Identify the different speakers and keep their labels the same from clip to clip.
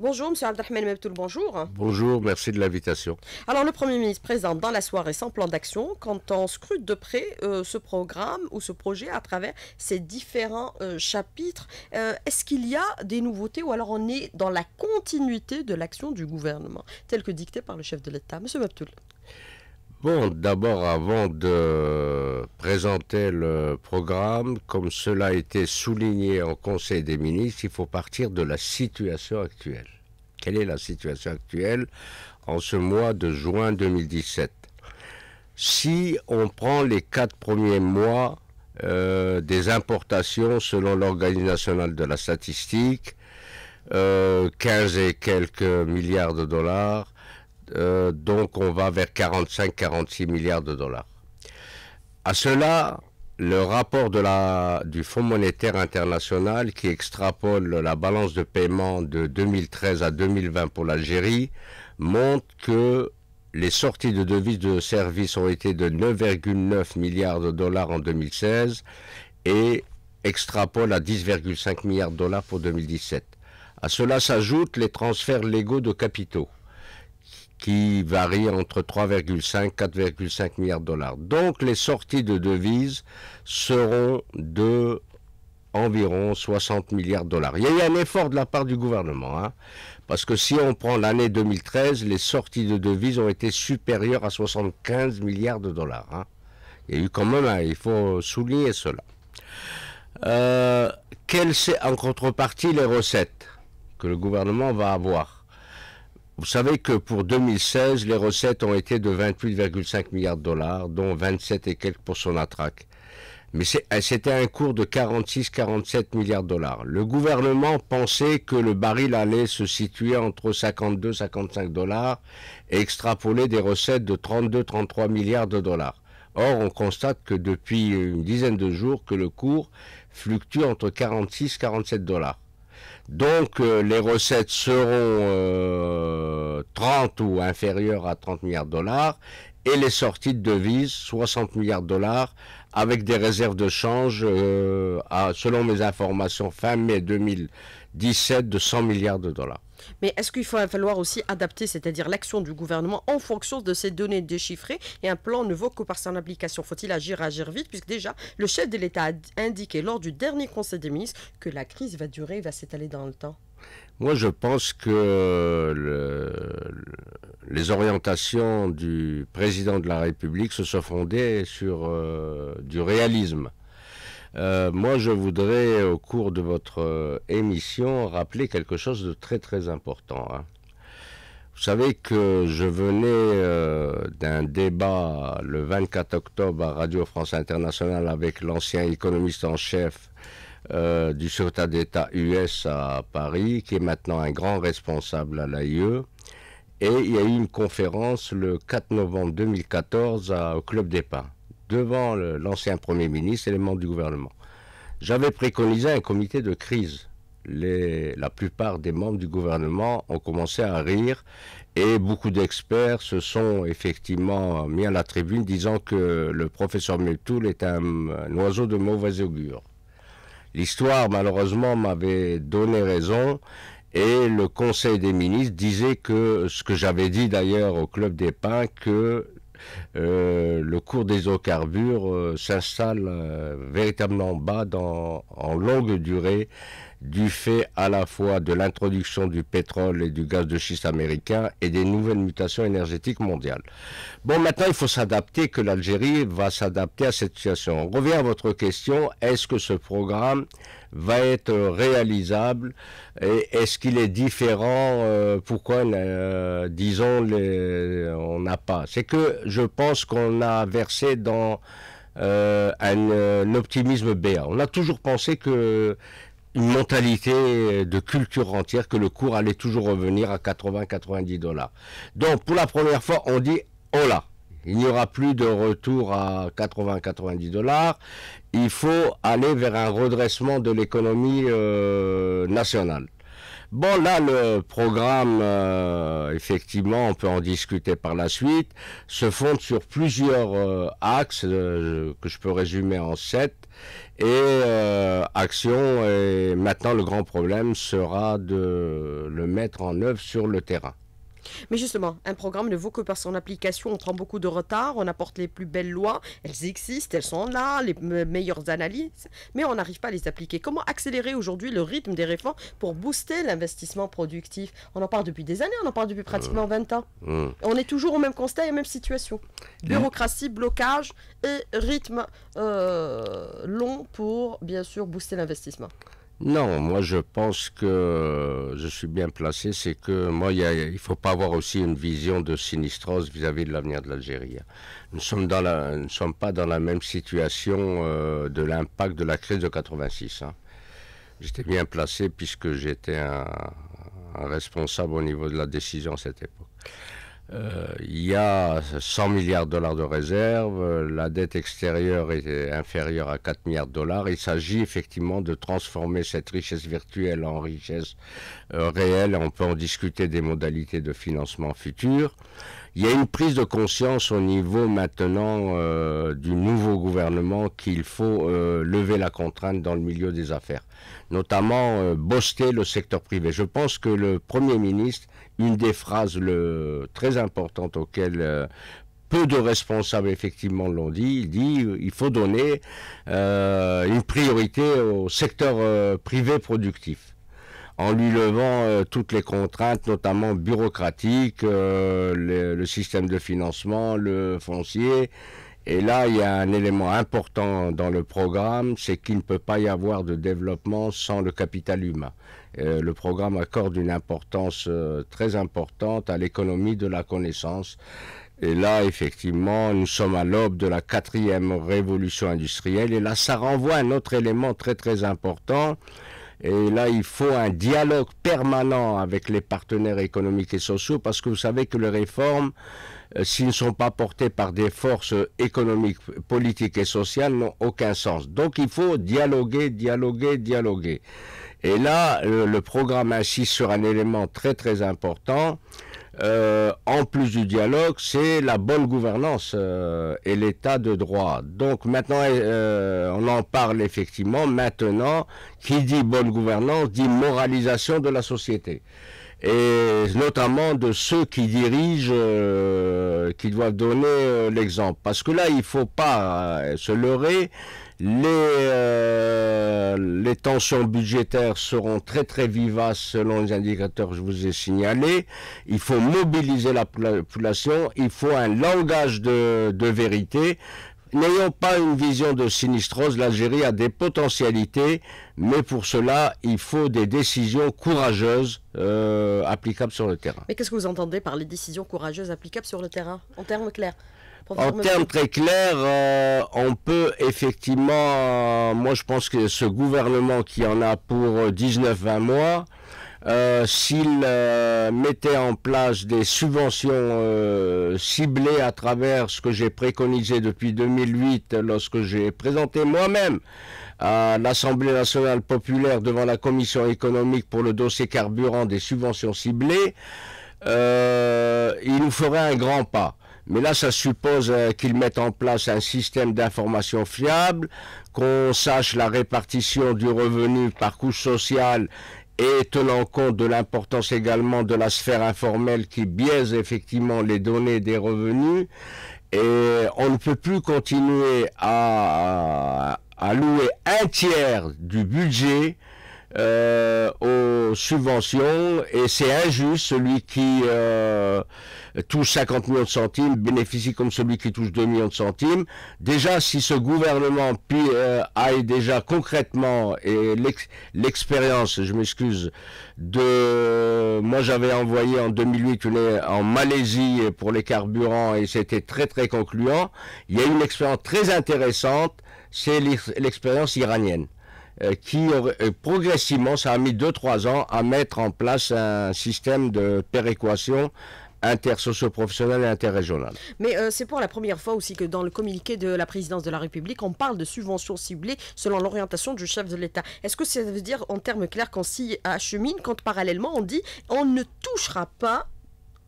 Speaker 1: Bonjour, Monsieur Abdelrahman Mabtoul, bonjour.
Speaker 2: Bonjour, merci de l'invitation.
Speaker 1: Alors, le Premier ministre présente dans la soirée sans plan d'action quand on scrute de près euh, ce programme ou ce projet à travers ses différents euh, chapitres. Euh, est-ce qu'il y a des nouveautés ou alors on est dans la continuité de l'action du gouvernement, telle que dictée par le chef de l'État Monsieur Mabtoul.
Speaker 2: Bon, d'abord, avant de présenter le programme, comme cela a été souligné en Conseil des ministres, il faut partir de la situation actuelle. Quelle est la situation actuelle en ce mois de juin 2017 Si on prend les quatre premiers mois euh, des importations selon l'Organisation nationale de la statistique, 15 euh, et quelques milliards de dollars, euh, donc on va vers 45-46 milliards de dollars. À cela, le rapport de la, du Fonds monétaire international qui extrapole la balance de paiement de 2013 à 2020 pour l'Algérie montre que les sorties de devises de service ont été de 9,9 milliards de dollars en 2016 et extrapole à 10,5 milliards de dollars pour 2017. À cela s'ajoutent les transferts légaux de capitaux qui varie entre 3,5 et 4,5 milliards de dollars. Donc les sorties de devises seront de environ 60 milliards de dollars. Il y a eu un effort de la part du gouvernement, hein, parce que si on prend l'année 2013, les sorties de devises ont été supérieures à 75 milliards de dollars. Hein. Il y a eu quand même, il faut souligner cela. Euh, sont en contrepartie les recettes que le gouvernement va avoir vous savez que pour 2016, les recettes ont été de 28,5 milliards de dollars, dont 27 et quelques pour son attraque. Mais eh, c'était un cours de 46-47 milliards de dollars. Le gouvernement pensait que le baril allait se situer entre 52-55 dollars et extrapoler des recettes de 32-33 milliards de dollars. Or, on constate que depuis une dizaine de jours que le cours fluctue entre 46-47 dollars. Donc euh, les recettes seront 30 euh, ou inférieures à 30 milliards de dollars et les sorties de devises 60 milliards de dollars avec des réserves de change euh, à, selon mes informations fin mai 2017 de 100 milliards de dollars.
Speaker 1: Mais est-ce qu'il va falloir aussi adapter, c'est-à-dire l'action du gouvernement en fonction de ces données déchiffrées et un plan ne vaut que par son application Faut-il agir, agir vite Puisque déjà, le chef de l'État a indiqué lors du dernier Conseil des ministres que la crise va durer, va s'étaler dans le temps.
Speaker 2: Moi, je pense que les orientations du président de la République se sont fondées sur euh, du réalisme. Euh, moi, je voudrais, au cours de votre euh, émission, rappeler quelque chose de très très important. Hein. Vous savez que je venais euh, d'un débat le 24 octobre à Radio France Internationale avec l'ancien économiste en chef du secrétaire d'État US à Paris, qui est maintenant un grand responsable à l'AIE. Et il y a eu une conférence le 4 novembre 2014 au Club des Pins devant l'ancien Premier ministre et les membres du gouvernement. J'avais préconisé un comité de crise. la plupart des membres du gouvernement ont commencé à rire et beaucoup d'experts se sont effectivement mis à la tribune disant que le professeur Multoul est un, oiseau de mauvaise augure. L'histoire malheureusement m'avait donné raison et le Conseil des ministres disait que, ce que j'avais dit d'ailleurs au Club des Pins, que euh, le cours des carbures euh, s'installe euh, véritablement bas en longue durée du fait à la fois de l'introduction du pétrole et du gaz de schiste américain et des nouvelles mutations énergétiques mondiales. Bon, maintenant, il faut s'adapter, que l'Algérie va s'adapter à cette situation. On revient à votre question, est-ce que ce programme va être réalisable et est-ce qu'il est différent euh, Pourquoi, euh, disons, on n'a pas C'est que je pense qu'on a versé dans... Euh, un, un, optimisme béat. On a toujours pensé que mentalité de culture entière que le cours allait toujours revenir à 80-90 dollars. Donc pour la première fois, on dit oh là, il n'y aura plus de retour à 80-90 dollars. Il faut aller vers un redressement de l'économie euh, nationale. Bon, là, le programme, euh, effectivement, on peut en discuter par la suite, se fonde sur plusieurs euh, axes que je peux résumer en sept. Et euh, Action, et maintenant le grand problème sera de le mettre en œuvre sur le terrain.
Speaker 1: Mais justement, un programme ne vaut que par son application. On prend beaucoup de retard, on apporte les plus belles lois, elles existent, elles sont là, les meilleures analyses, mais on n'arrive pas à les appliquer. Comment accélérer aujourd'hui le rythme des réformes pour booster l'investissement productif On en parle depuis des années, on en parle depuis pratiquement 20 euh, ans. Euh. On est toujours au même constat et la même situation. Bureaucratie, blocage et rythme euh, long pour, bien sûr, booster l'investissement.
Speaker 2: Non, moi je pense que je suis bien placé, c'est que moi il ne faut pas avoir aussi une vision de sinistrose vis-à-vis de l'avenir de l'Algérie. Nous ne sommes pas dans la même situation euh, de l'impact de la crise de 86. Hein. J'étais bien placé puisque j'étais un responsable au niveau de la décision à cette époque. Euh, il y a 100 milliards de dollars de réserves, la dette extérieure est inférieure à 4 milliards de dollars. Il s'agit effectivement de transformer cette richesse virtuelle en richesse euh, réelle. On peut en discuter des modalités de financement futur. Il y a une prise de conscience au niveau maintenant euh, du nouveau gouvernement qu'il faut euh, lever la contrainte dans le milieu des affaires, notamment euh, boster le secteur privé. Je pense que le Premier ministre, une des phrases très importantes auxquelles peu de responsables effectivement l'ont dit. Il dit il faut donner une priorité au secteur privé productif en lui levant euh, toutes les contraintes, notamment bureaucratiques, euh, le, système de financement, le foncier. Et là, il y a un élément important dans le programme, c'est qu'il ne peut pas y avoir de développement sans le capital humain. Euh, le programme accorde une importance très importante à l'économie de la connaissance. Et là, effectivement, nous sommes à l'aube de la quatrième révolution industrielle. Et là, ça renvoie à un autre élément très très important et là, il faut un dialogue permanent avec les partenaires économiques et sociaux parce que vous savez que les réformes, euh, s'ils ne sont pas portées par des forces économiques, politiques et sociales, n'ont aucun sens. Donc il faut dialoguer, dialoguer, dialoguer. Et là, le, euh, le programme insiste sur un élément très très important, euh, en plus du dialogue, c'est la bonne gouvernance euh, et l'état de droit. Donc maintenant, euh, on en parle effectivement. Maintenant, qui dit bonne gouvernance dit moralisation de la société et notamment de ceux qui dirigent, qui doivent donner l'exemple. Parce que là, il faut pas se leurrer euh, les, tensions budgétaires seront très très vivaces selon les indicateurs que je vous ai signalés. Il faut mobiliser la population, il faut un langage de, vérité. N'ayons pas une vision de sinistrose, l'Algérie a des potentialités, mais pour cela, il faut des décisions courageuses euh, applicables sur le terrain.
Speaker 1: Mais qu'est-ce que vous entendez par les décisions courageuses applicables sur le terrain, en termes clairs en termes très
Speaker 2: clairs, euh, on peut effectivement, euh, moi je pense que ce gouvernement qui en a pour 19-20 euh, mois, s'il mettait en place des subventions ciblées à travers ce que j'ai préconisé depuis 2008 lorsque j'ai présenté moi-même à l'Assemblée nationale populaire devant la Commission économique pour le dossier carburant des subventions ciblées, il nous ferait un grand pas. Mais là, ça suppose euh, qu'ils mettent en place un système d'information fiable, qu'on sache la répartition du revenu par couche sociale et tenant compte de l'importance également de la sphère informelle qui biaise effectivement les données des revenus. Et on ne peut plus continuer à louer un tiers du budget euh, aux subventions et c'est injuste. Celui qui euh, touche 50 millions de centimes bénéficie comme celui qui touche 2 millions de centimes. Déjà, si ce gouvernement euh, aille déjà concrètement et l'expérience, je m'excuse, de moi j'avais envoyé en 2008 une, en Malaisie pour les carburants et c'était très très concluant. Il y a une expérience très intéressante, c'est l'expérience iranienne. Euh, qui euh, progressivement, ça a mis 2-3 ans à mettre en place un système de péréquation intersocio-professionnelle et interrégionale.
Speaker 1: Mais euh, c'est pour la première fois aussi que dans le communiqué de la présidence de la République, on parle de subventions ciblées selon l'orientation du chef de l'État. Est-ce que ça veut dire en termes clairs qu'on s'y achemine quand parallèlement on dit on ne touchera pas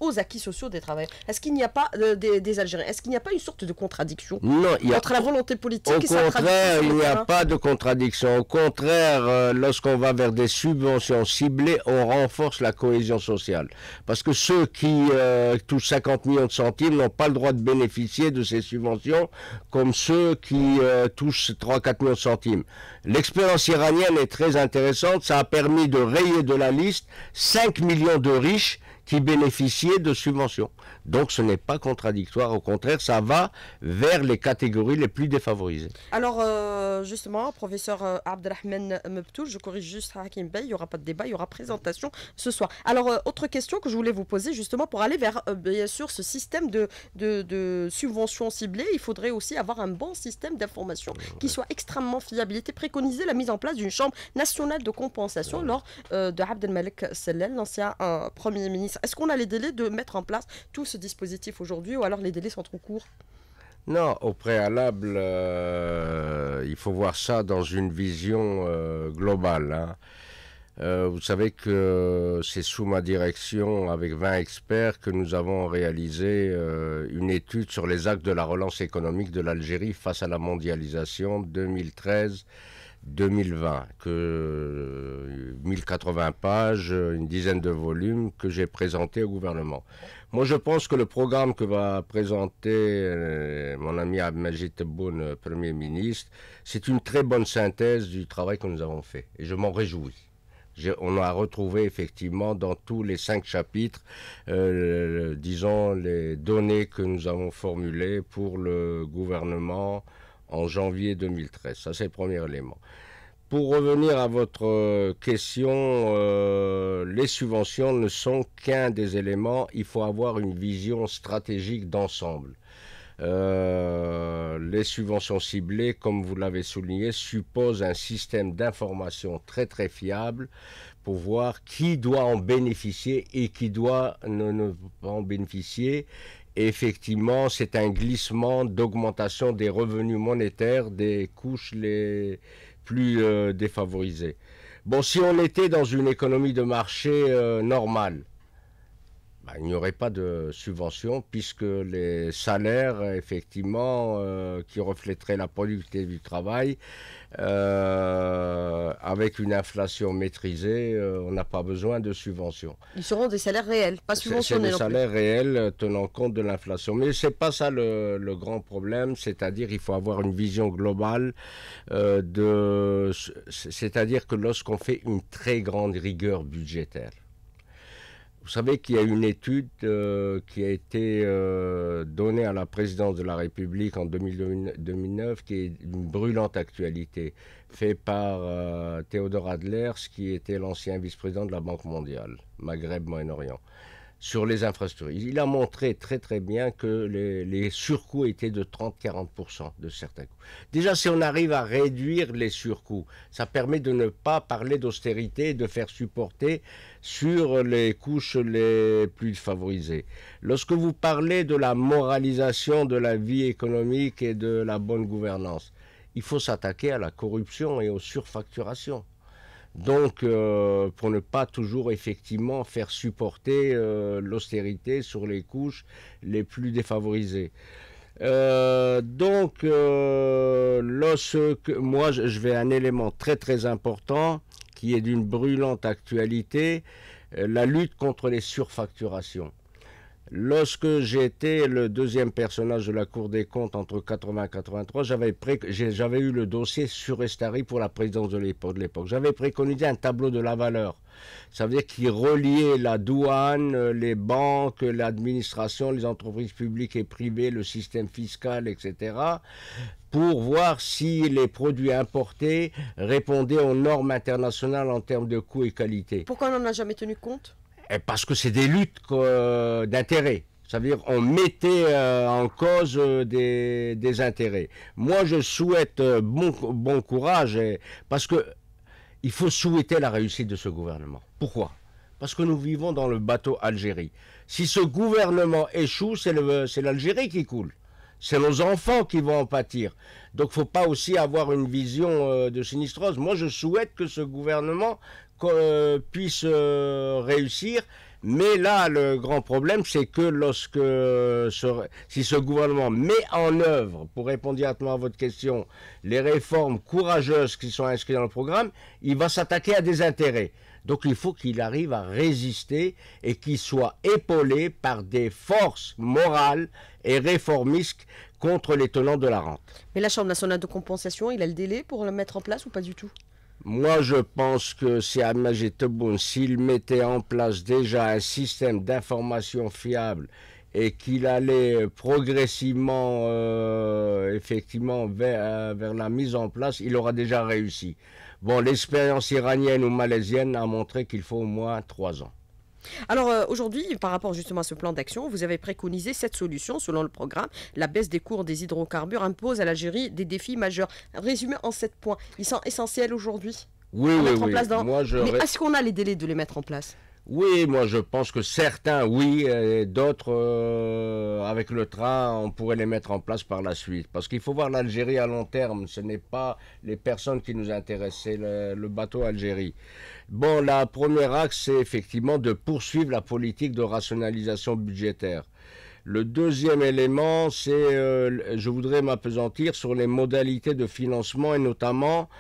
Speaker 1: aux acquis sociaux des travailleurs Est-ce qu'il n'y a pas euh, des, Algériens Est-ce qu'il n'y a pas une sorte de contradiction entre la volonté politique et sa contraire, il n'y a hein
Speaker 2: pas de contradiction. Au contraire, euh, lorsqu'on va vers des subventions ciblées, on renforce la cohésion sociale. Parce que ceux qui euh, touchent 50 millions de centimes n'ont pas le droit de bénéficier de ces subventions comme ceux qui touchent 3-4 millions de centimes. L'expérience iranienne est très intéressante. Ça a permis de rayer de la liste 5 millions de riches qui bénéficiaient de subventions. Donc ce n'est pas contradictoire, au contraire, ça va vers les catégories les plus défavorisées.
Speaker 1: Alors euh, justement, professeur euh, Abdelrahman Mebtoul, je corrige juste Hakim Bey, il n'y aura pas de débat, il y aura présentation ce soir. Alors euh, autre question que je voulais vous poser justement pour aller vers bien sûr ce système de, de, subventions ciblées, il faudrait aussi avoir un bon système d'information qui soit extrêmement fiable. Il était préconisé la mise en place d'une chambre nationale de compensation lors de Abdelmalek Sellel, l'ancien premier ministre est-ce qu'on a les délais de mettre en place tout ce dispositif aujourd'hui ou alors les délais sont trop courts
Speaker 2: non, au préalable, euh, il faut voir ça dans une vision euh, globale. Hein. Euh, vous savez que c'est sous ma direction, avec 20 experts, que nous avons réalisé une étude sur les actes de la relance économique de l'Algérie face à la mondialisation 2013. 2020, que 1080 euh, pages, euh, une dizaine de volumes que j'ai présenté au gouvernement. Moi, je pense que le programme que va présenter euh, mon ami Abdelmajid Tebboune, Premier ministre, c'est une très bonne synthèse du travail que nous avons fait. Et je m'en réjouis on a retrouvé effectivement dans tous les cinq chapitres, disons, les données que nous avons formulées pour le gouvernement en janvier 2013. Ça, c'est le premier élément. Pour revenir à votre euh, question, euh, les subventions ne sont qu'un des éléments. Il faut avoir une vision stratégique d'ensemble. Euh, les subventions ciblées, comme vous l'avez souligné, supposent un système d'information très très fiable pour voir qui doit en bénéficier et qui doit ne pas en bénéficier effectivement, c'est un glissement d'augmentation des revenus monétaires des couches les plus euh, défavorisées. Bon, si on était dans une économie de marché euh, normale, ah, il n'y aurait pas de subvention puisque les salaires, effectivement, euh, qui reflèteraient la productivité du travail, euh, avec une inflation maîtrisée, euh, on n'a pas besoin de subvention.
Speaker 1: Ils seront des salaires réels, pas subventionnés. C'est des salaires
Speaker 2: réels tenant compte de l'inflation. Mais ce c'est pas ça le, le grand problème, c'est-à-dire il faut avoir une vision globale de, c'est-à-dire que lorsqu'on fait une très grande rigueur budgétaire, vous savez qu'il y a une étude euh, qui a été euh, donnée à la présidence de la République en 2009, qui est une brûlante actualité, faite par euh, Théodore Adler, qui était l'ancien vice-président de la Banque mondiale, Maghreb-Moyen-Orient sur les infrastructures. Il a montré très très bien que les, surcoûts étaient de 30-40% de certains coûts. Déjà, si on arrive à réduire les surcoûts, ça permet de ne pas parler d'austérité et de faire supporter sur les couches les plus favorisées. Lorsque vous parlez de la moralisation de la vie économique et de la bonne gouvernance, il faut s'attaquer à la corruption et aux surfacturations. Donc, euh, pour ne pas toujours effectivement faire supporter euh, l'austérité sur les couches les plus défavorisées. Euh, donc, moi, je vais un élément très très important qui est d'une brûlante actualité, la lutte contre les surfacturations. Lorsque j'étais le deuxième personnage de la Cour des comptes entre 80 et 83, j'avais, j'avais eu le dossier sur Estari pour la présidence de l'époque. J'avais préconisé un tableau de la valeur. Ça veut dire qu'il reliait la douane, euh, les banques, l'administration, les entreprises publiques et privées, le système fiscal, etc. pour voir si les produits importés répondaient aux normes internationales en termes de coût et qualité.
Speaker 1: Pourquoi on n'en a jamais tenu compte
Speaker 2: eh, parce que c'est des luttes d'intérêts, cest veut dire on mettait euh, en cause euh, des, intérêts. Moi, je souhaite euh, bon, courage parce que il faut souhaiter la réussite de ce gouvernement. Pourquoi Parce que nous vivons dans le bateau Algérie. Si ce gouvernement échoue, c'est l'Algérie qui coule. C'est nos enfants qui vont en pâtir. Donc, il ne faut pas aussi avoir une vision de sinistrose. Moi, je souhaite que ce gouvernement euh, puisse euh, réussir. Mais là, le grand problème, c'est que lorsque euh, si ce gouvernement met en œuvre, pour répondre directement à votre question, les réformes courageuses qui sont inscrites dans le programme, il va s'attaquer à des intérêts. Donc il faut qu'il arrive à résister et qu'il soit épaulé par des forces morales et réformistes contre les tenants de la rente.
Speaker 1: Mais la Chambre nationale de compensation, il a le délai pour le mettre en place ou pas du tout
Speaker 2: moi, je pense que si Ahmadinejad, s'il mettait en place déjà un système d'information fiable et qu'il allait progressivement, euh, effectivement, vers, euh, vers la mise en place, il aura déjà réussi. Bon, l'expérience iranienne ou malaisienne a montré qu'il faut au moins trois ans.
Speaker 1: Alors euh, aujourd'hui, par rapport justement à ce plan d'action, vous avez préconisé cette solution selon le programme. La baisse des cours des hydrocarbures impose à l'Algérie des défis majeurs. Résumé en sept points, ils sont essentiels aujourd'hui. Oui, oui, oui. place Mais est-ce qu'on a les délais de les mettre en place
Speaker 2: oui, moi je pense que certains, oui, et d'autres, euh, avec le train, on pourrait les mettre en place par la suite. Parce qu'il faut voir l'Algérie à long terme, ce n'est pas les personnes qui nous intéressent, le, le bateau Algérie. Bon, la première axe, c'est effectivement de poursuivre la politique de rationalisation budgétaire. Le deuxième élément, c'est, euh, je voudrais m'apesantir sur les modalités de financement et notamment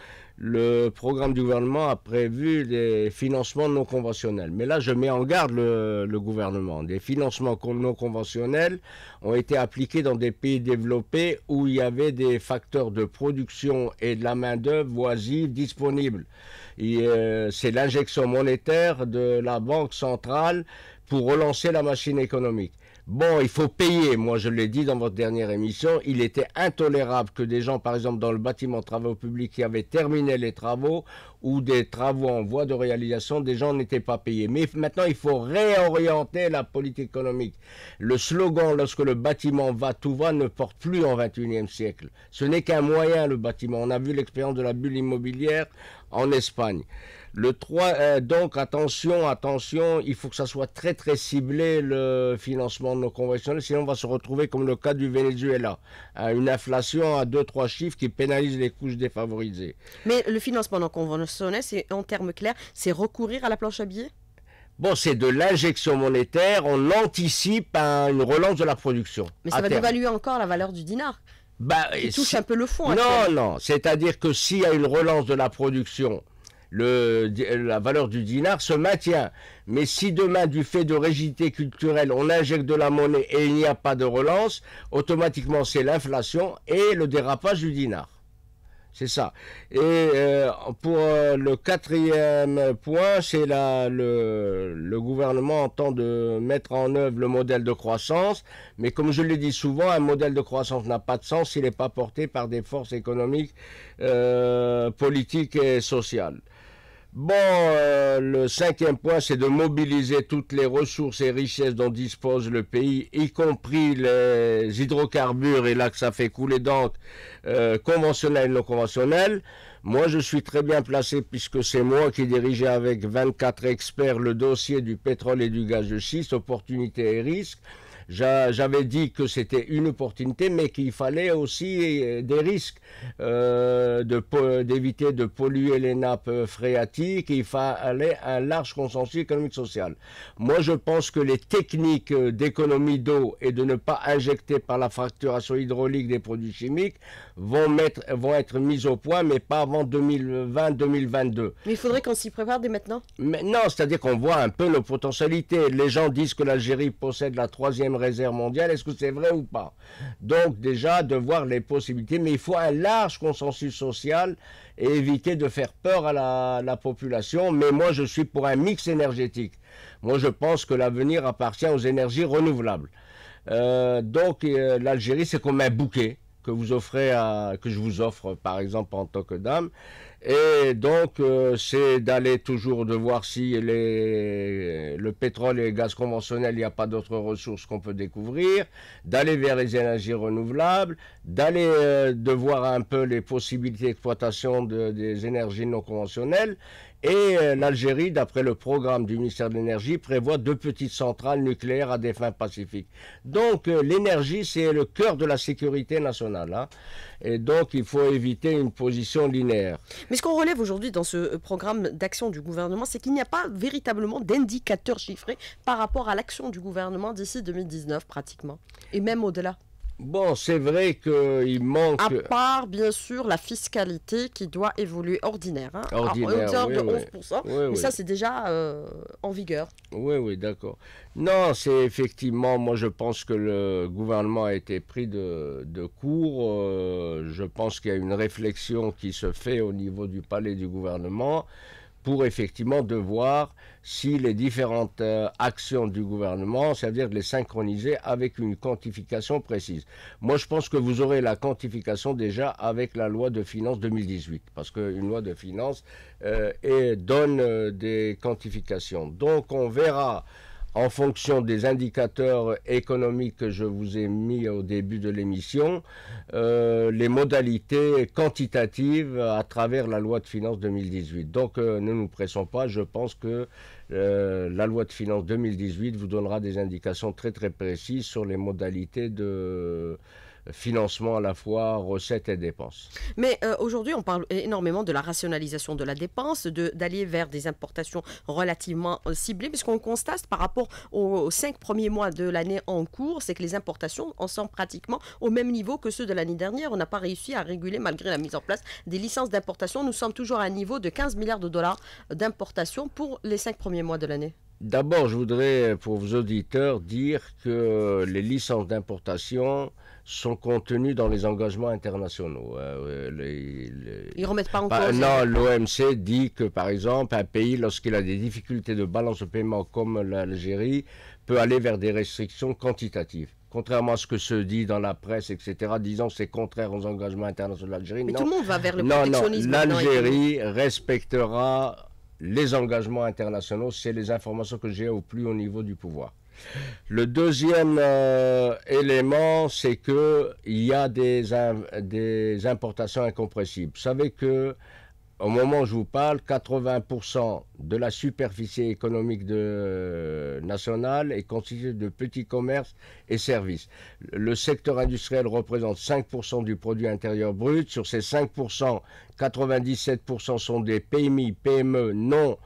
Speaker 2: le programme du gouvernement a prévu des financements non conventionnels. Mais là, je mets en garde le, gouvernement. Des financements non conventionnels ont été appliqués dans des pays développés où il y avait des facteurs de production et de la main-d'œuvre voisine disponibles. Euh, c'est l'injection monétaire de la Banque centrale pour relancer la machine économique. Bon, il faut payer. Moi, je l'ai dit dans votre dernière émission, il était intolérable que des gens, par exemple, dans le bâtiment travaux publics qui avaient terminé les travaux ou des travaux en voie de réalisation, des gens n'étaient pas payés. Mais maintenant, il faut réorienter la politique économique. Le slogan lorsque le bâtiment va, tout va ne porte plus en 21e siècle. Ce n'est qu'un moyen, le bâtiment. On a vu l'expérience de la bulle immobilière en Espagne. Le 3, euh, donc attention, attention, il faut que ça soit très très ciblé le financement non conventionnel, sinon on va se retrouver comme le cas du Venezuela, à une inflation à 2-3 chiffres qui pénalise les couches défavorisées.
Speaker 1: Mais le financement non conventionnel, c'est en termes clairs, c'est recourir à la planche à billets
Speaker 2: Bon, c'est de l'injection monétaire, on anticipe une relance de la production. Mais ça va dévaluer
Speaker 1: encore la valeur du dinar
Speaker 2: bah, touche un peu
Speaker 1: le fond. Hein, non,
Speaker 2: non, c'est-à-dire que s'il y a une relance de la production, la valeur du dinar se maintient. Mais si demain, du fait de rigidité culturelle, on injecte de la monnaie et il n'y a pas de relance, automatiquement c'est l'inflation et le dérapage du dinar. C'est ça. Et euh, pour euh, le quatrième point, c'est le, le gouvernement entend de mettre en œuvre le modèle de croissance. Mais comme je le dis souvent, un modèle de croissance n'a pas de sens s'il n'est pas porté par des forces économiques, euh, politiques et sociales. Bon, euh, le cinquième point, c'est de mobiliser toutes les ressources et richesses dont dispose le pays, y compris les hydrocarbures et là que ça fait couler d'encre, euh, conventionnels et non conventionnels. Moi, je suis très bien placé puisque c'est moi qui dirigeais avec 24 experts le dossier du pétrole et du gaz de schiste, opportunités et risques. J'avais dit que c'était une opportunité, mais qu'il fallait aussi euh, des risques euh, d'éviter de, polluer les nappes euh, phréatiques. Il fallait un large consensus économique social. Moi, je pense que les techniques euh, d'économie d'eau et de ne pas injecter par la fracturation hydraulique des produits chimiques vont, mettre, vont être mises au point, mais pas avant 2020-2022.
Speaker 1: Mais il faudrait qu'on s'y prépare dès maintenant.
Speaker 2: non, c'est-à-dire qu'on voit un peu nos potentialités. Les gens disent que l'Algérie possède la troisième réserve mondiale, est-ce que c'est vrai ou pas Donc déjà de voir les possibilités, mais il faut un large consensus social et éviter de faire peur à la, population. Mais moi je suis pour un mix énergétique. Moi je pense que l'avenir appartient aux énergies renouvelables. Euh, donc euh, l'Algérie c'est comme un bouquet que vous offrez que je vous offre par exemple en tant que dame. Et donc, euh, c'est d'aller toujours de voir si le pétrole et le gaz conventionnel, il n'y a pas d'autres ressources qu'on peut découvrir, d'aller vers les énergies renouvelables, d'aller euh, de voir un peu les possibilités d'exploitation des énergies non conventionnelles. Et euh, l'Algérie, d'après le programme du ministère de l'Énergie, prévoit deux petites centrales nucléaires à des fins pacifiques. Donc euh, l'énergie, c'est le cœur de la sécurité nationale. Hein. Et donc il faut éviter une position linéaire.
Speaker 1: Mais ce qu'on relève aujourd'hui dans ce euh, programme d'action du gouvernement, c'est qu'il n'y a pas véritablement d'indicateurs chiffrés par rapport à l'action du gouvernement d'ici 2019 pratiquement. Et même au-delà.
Speaker 2: Bon, c'est vrai qu'il manque... À
Speaker 1: part, bien sûr, la fiscalité qui doit évoluer ordinaire. Hein. Ordinaire, de 11%, mais ça, c'est déjà euh, en vigueur.
Speaker 2: Oui, oui, d'accord. Non, c'est effectivement, moi, je pense que le gouvernement a été pris de, de court. Euh, je pense qu'il y a une réflexion qui se fait au niveau du palais du gouvernement pour effectivement de voir si les différentes euh, actions du gouvernement, c'est-à-dire de les synchroniser avec une quantification précise. Moi, je pense que vous aurez la quantification déjà avec la loi de finances 2018, parce qu'une loi de finances euh, donne euh, des quantifications. Donc, on verra en fonction des indicateurs économiques que je vous ai mis au début de l'émission, euh, les modalités quantitatives à travers la loi de finances 2018. Donc euh, ne nous pressons pas, je pense que euh, la loi de finances 2018 vous donnera des indications très très précises sur les modalités de financement à la fois recettes et dépenses.
Speaker 1: Mais euh, aujourd'hui, on parle énormément de la rationalisation de la dépense, d'aller vers des importations relativement euh, ciblées, puisqu'on constate par rapport aux, cinq premiers mois de l'année en cours, c'est que les importations en sont pratiquement au même niveau que ceux de l'année dernière. On n'a pas réussi à réguler malgré la mise en place des licences d'importation. Nous sommes toujours à un niveau de 15 milliards de dollars d'importation pour les cinq premiers mois de l'année.
Speaker 2: D'abord, je voudrais euh, pour vos auditeurs dire que les licences d'importation sont contenues dans les engagements internationaux. Hein, euh,
Speaker 1: Ils remettent pas en bah, cause. Non, hein. l'OMC
Speaker 2: dit que, par exemple, un pays, lorsqu'il a des difficultés de balance de paiement comme l'Algérie, peut aller vers des restrictions quantitatives contrairement à ce que se dit dans la presse, etc., disant c'est contraire aux engagements internationaux de l'Algérie. Mais tout le monde va vers le protectionnisme. Non, non, l'Algérie respectera les engagements internationaux, c'est les informations que j'ai au plus haut niveau du pouvoir. Le deuxième euh, élément, c'est qu'il y a des, des importations incompressibles. Vous savez que au moment où je vous parle, 80% de la superficie économique euh, nationale est constituée de petits commerces et services. Le secteur industriel représente 5% du produit intérieur brut. Sur ces 5%, 97% sont des PMI, PME non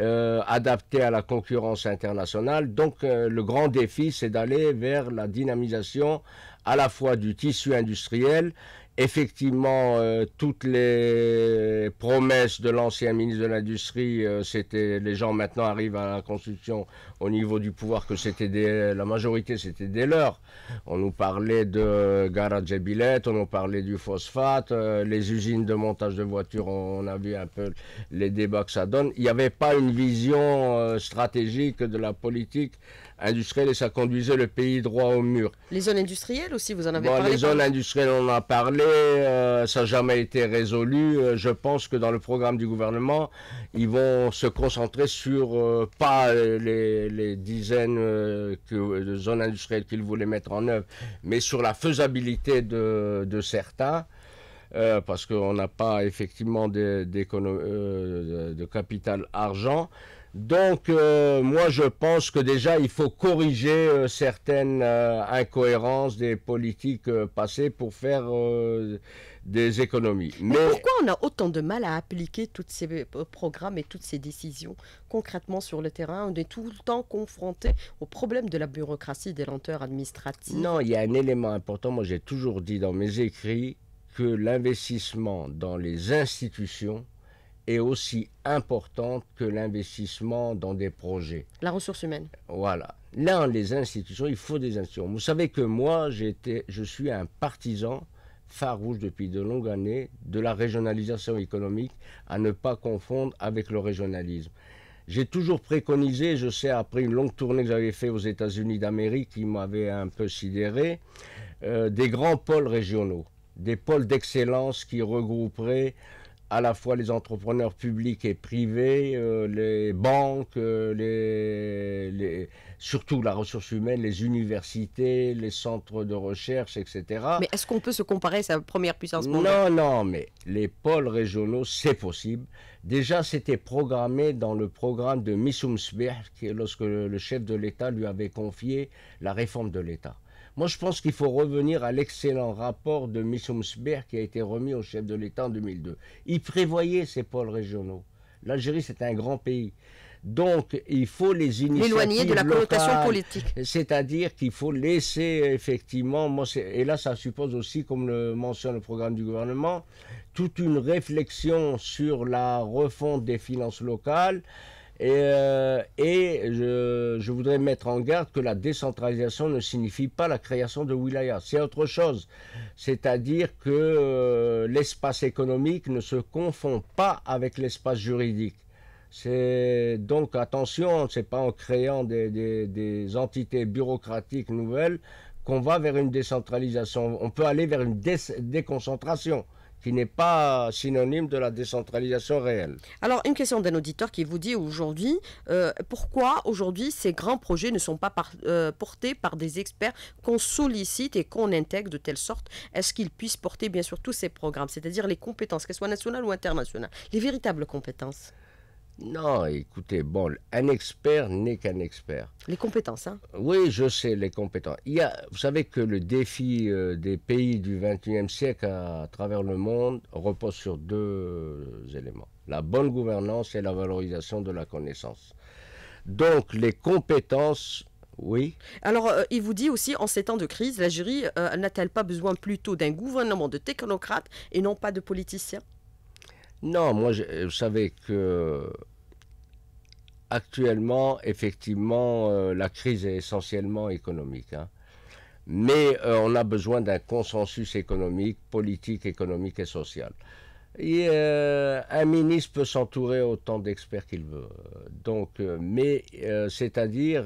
Speaker 2: euh, adaptés à la concurrence internationale. Donc euh, le grand défi, c'est d'aller vers la dynamisation à la fois du tissu industriel Effectivement, euh, toutes les promesses de l'ancien ministre de l'Industrie, euh, c'était les gens maintenant arrivent à la construction au niveau du pouvoir que c'était des, la majorité c'était des leurs. On nous parlait de garage billette, on nous parlait du phosphate, euh, les usines de montage de voitures, on, a vu un peu les débats que ça donne. Il n'y avait pas une vision euh, stratégique de la politique industrielle et ça conduisait le pays droit au mur.
Speaker 1: Les zones industrielles aussi, vous en avez parlé Les zones
Speaker 2: industrielles, on en a parlé, euh, ça n'a jamais été résolu. Je pense que dans le programme du gouvernement, ils vont se concentrer sur pas les les dizaines euh, que, euh, de zones industrielles qu'il voulait mettre en œuvre, mais sur la faisabilité de, certains. Euh, parce qu'on n'a pas effectivement de, capital argent. Donc, moi, je pense que déjà, il faut corriger certaines incohérences des politiques passées pour faire des économies. Mais, pourquoi
Speaker 1: on a autant de mal à appliquer tous ces euh, programmes et toutes ces décisions concrètement sur le terrain On est tout le temps confronté au problème de la bureaucratie, des lenteurs administratives. Non, il
Speaker 2: y a un élément important. Moi, j'ai toujours dit dans mes écrits que l'investissement dans les institutions est aussi important que l'investissement dans des projets. La ressource humaine. Voilà. Là, les institutions, il faut des institutions. Vous savez que moi, j'étais, je suis un partisan farouche depuis de longues années de la régionalisation économique à ne pas confondre avec le régionalisme. J'ai toujours préconisé, je sais après une longue tournée que j'avais fait aux États-Unis d'Amérique qui m'avait un peu sidéré, euh, des grands pôles régionaux, des pôles d'excellence qui regrouperaient à la fois les entrepreneurs publics et privés, euh, les banques, euh, les surtout la ressource humaine, les universités, les centres de recherche,
Speaker 1: etc. Mais est-ce qu'on peut se comparer à sa première puissance mondiale
Speaker 2: Non, non, mais les pôles régionaux, c'est possible. Déjà, c'était programmé dans le programme de missumsberg lorsque le chef de l'État lui avait confié la réforme de l'État. Moi, je pense qu'il faut revenir à l'excellent rapport de missumsberg qui a été remis au chef de l'État en 2002. Il prévoyait ces pôles régionaux. L'Algérie, c'est un grand pays. Donc, il faut les initiatives de la connotation politique. C'est-à-dire qu'il faut laisser effectivement, et là ça suppose aussi, comme le mentionne le programme du gouvernement, toute une réflexion sur la refonte des finances locales. Et, euh, je, voudrais mettre en garde que la décentralisation ne signifie pas la création de wilayas. C'est autre chose. C'est-à-dire que euh, l'espace économique ne se confond pas avec l'espace juridique. C'est donc attention, c'est pas en créant des, entités bureaucratiques nouvelles qu'on va vers une décentralisation. On peut aller vers une déconcentration qui n'est pas synonyme de la
Speaker 1: décentralisation réelle. Alors, une question d'un auditeur qui vous dit aujourd'hui, euh, pourquoi aujourd'hui ces grands projets ne sont pas euh, portés par des experts qu'on sollicite et qu'on intègre de telle sorte Est-ce qu'ils puissent porter bien sûr tous ces programmes, c'est-à-dire les compétences, qu'elles soient nationales ou internationales, les véritables compétences
Speaker 2: non, écoutez, bon, un expert n'est qu'un expert.
Speaker 1: Les compétences, hein
Speaker 2: Oui, je sais, les compétences. vous savez que le défi euh, des pays du XXIe siècle à, travers le monde repose sur deux éléments. La bonne gouvernance et la valorisation de la connaissance. Donc, les compétences, oui.
Speaker 1: Alors, euh, il vous dit aussi, en ces temps de crise, la jury euh, n'a-t-elle pas besoin plutôt d'un gouvernement de technocrates et non pas de politiciens
Speaker 2: non, moi, je, je euh, que actuellement, effectivement, euh, la crise est essentiellement économique. Hein. Mais euh, on a besoin d'un consensus économique, politique, économique et social. un ministre peut s'entourer autant d'experts qu'il veut. Donc, mais c'est-à-dire,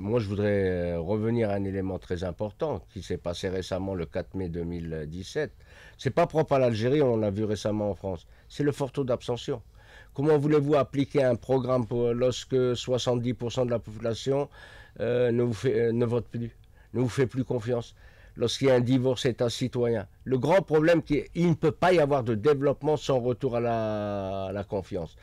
Speaker 2: moi je voudrais revenir à un élément très important qui s'est passé récemment le 4 mai 2017 n'est pas propre à l'Algérie, on l'a vu récemment en France. C'est le fort taux d'abstention. Comment voulez-vous appliquer un programme lorsque 70% de la population euh, ne, vous fait, euh, vote plus, ne vous fait plus confiance Lorsqu'il y a un divorce, état citoyen. Le grand problème, c'est qu'il ne peut pas y avoir de développement sans retour à la confiance.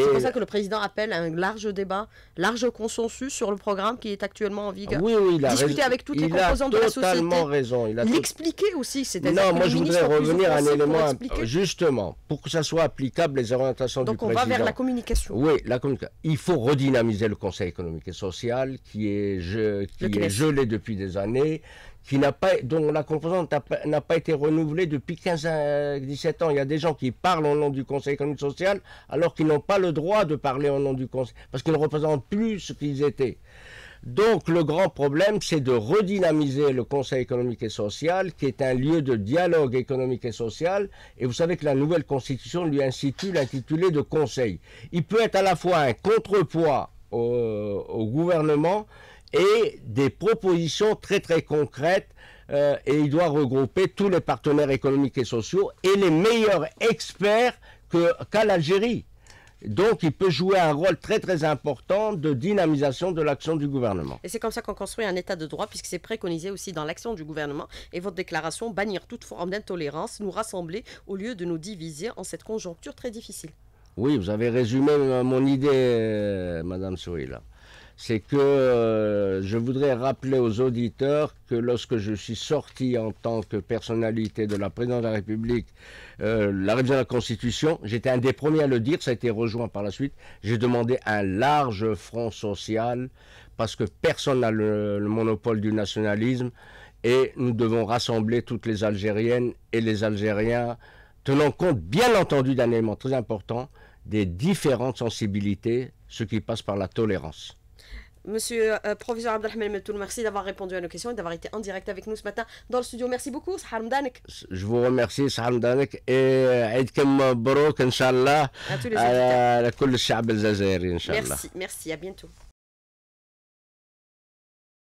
Speaker 2: C'est pour ça que
Speaker 1: le président appelle un large débat, large consensus sur le programme qui est actuellement en vigueur. Oui, oui, il a Discuter avec toutes les composantes de la société. Il a totalement
Speaker 2: raison. Il a
Speaker 1: L'expliquer aussi, c'est-à-dire Non, moi je voudrais revenir à un élément,
Speaker 2: justement, pour que ça soit applicable, les orientations du président. Donc on va vers la
Speaker 1: communication.
Speaker 2: Oui, la communication. Il faut redynamiser le Conseil économique et social qui est gelé depuis des années qui n'a pas, dont la composante n'a pas été renouvelée depuis 15 à 17 ans. Il y a des gens qui parlent au nom du Conseil économique social alors qu'ils n'ont pas le droit de parler au nom du Conseil parce qu'ils ne représentent plus ce qu'ils étaient. Donc le grand problème, c'est de redynamiser le Conseil économique et social, qui est un lieu de dialogue économique et social. Et vous savez que la nouvelle Constitution lui institue l'intitulé de Conseil. Il peut être à la fois un contrepoids au gouvernement, et des propositions très très concrètes euh, et il doit regrouper tous les partenaires économiques et sociaux et les meilleurs experts qu'a l'Algérie. Donc, il peut jouer un rôle très très important de dynamisation de l'action du gouvernement. Et
Speaker 1: c'est comme ça qu'on construit un état de droit, puisque c'est préconisé aussi dans l'action du gouvernement. Et votre déclaration, bannir toute forme d'intolérance, nous rassembler au lieu de nous diviser en cette conjoncture très difficile.
Speaker 2: Oui, vous avez résumé euh, mon idée, euh, Madame Souila c'est que euh, je voudrais rappeler aux auditeurs que lorsque je suis sorti en tant que personnalité de la présidence de la République, euh, la révision de la Constitution, j'étais un des premiers à le dire, ça a été rejoint par la suite, j'ai demandé un large front social parce que personne n'a le monopole du nationalisme et nous devons rassembler toutes les Algériennes et les Algériens, tenant compte bien entendu d'un élément très important, des différentes sensibilités, ce qui passe par la tolérance.
Speaker 1: Monsieur le euh, professeur Abdelhamid, Metoul, merci d'avoir répondu à nos questions et d'avoir été en direct avec nous ce matin dans le studio. Merci beaucoup, Sahar Danek.
Speaker 2: Je vous remercie, Sahar Danek Et Aïd euh, Kem Brouk, Inch'Allah. À tous les À, à, Merci,
Speaker 1: merci, à bientôt.